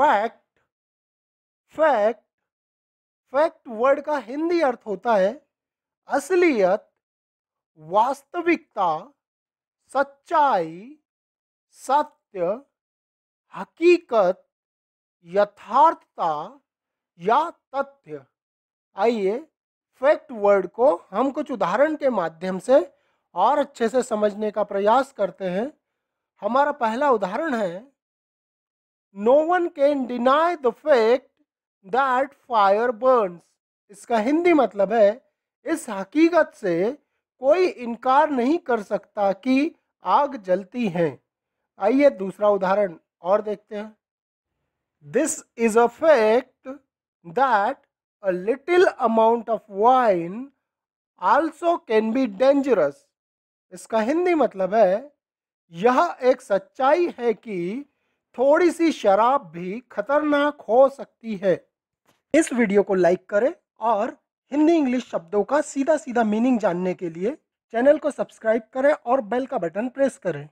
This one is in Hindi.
फैक्ट फैक्ट फैक्ट वर्ड का हिंदी अर्थ होता है असलियत वास्तविकता सच्चाई सत्य हकीकत यथार्थता या तथ्य आइए फैक्ट वर्ड को हम कुछ उदाहरण के माध्यम से और अच्छे से समझने का प्रयास करते हैं हमारा पहला उदाहरण है no one can deny the fact that fire burns इसका हिंदी मतलब है इस हकीकत से कोई इनकार नहीं कर सकता कि आग जलती है आइए दूसरा उदाहरण और देखते हैं this is a fact that a little amount of wine also can be dangerous इसका हिंदी मतलब है यह एक सच्चाई है कि थोड़ी सी शराब भी खतरनाक हो सकती है इस वीडियो को लाइक करें और हिंदी इंग्लिश शब्दों का सीधा सीधा मीनिंग जानने के लिए चैनल को सब्सक्राइब करें और बेल का बटन प्रेस करें